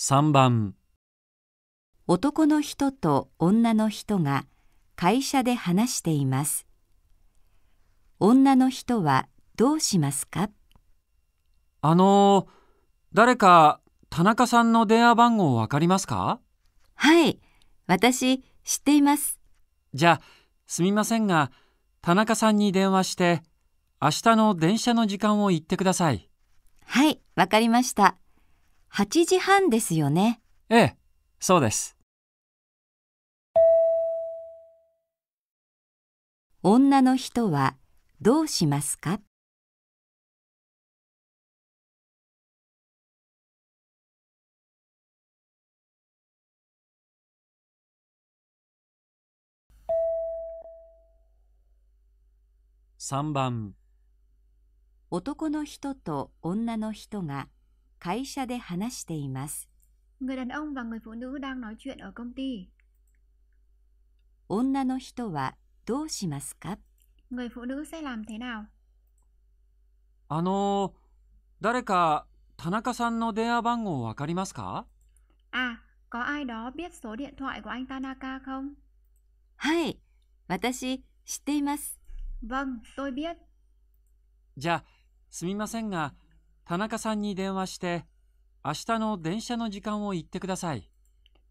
3番男の人と女の人が会社で話しています女の人はどうしますかあの誰か田中さんの電話番号わかりますかはい私知っていますじゃあすみませんが田中さんに電話して明日の電車の時間を言ってくださいはいわかりました8時半ですよね。ええ、そうです。女の人はどうしますか3番男の人と女の人が会社で話しています。Người đàn ông và người phụ nữ đang nói chuyện ở công ty. 女の人はどうしますか Người phụ nữ sẽ làm thế nào? あの、誰か田中さんの電話番号わかりますか À, có ai đó biết số điện thoại của anh Tanaka không? はい、私知っています。Vâng, tôi biết. じゃあ、すみませんが、田中さんに電話して、明日の電車の時間を言ってください。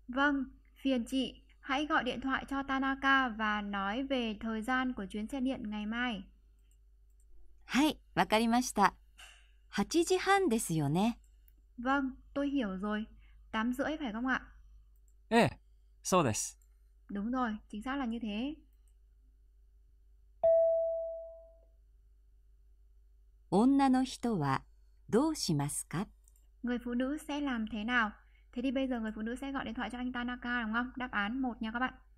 Vâng, phiền chị, hãy gọi điện thoại cho Tanaka và nói về thời gian của chuyến xe điện ngày mai. はい、わかりました。8時半ですよね。Vâng, tôi hiểu rồi. 8 rưỡi phải không ạ? ええ、そうです。Đúng rồi, chính xác là như thế. 女の人はどうしますか Người phụ nữ sẽ làm thế nào? Thế thì bây giờ người phụ nữ sẽ gọi điện thoại cho anh Tanaka đúng không? Đáp án 1 nha các bạn.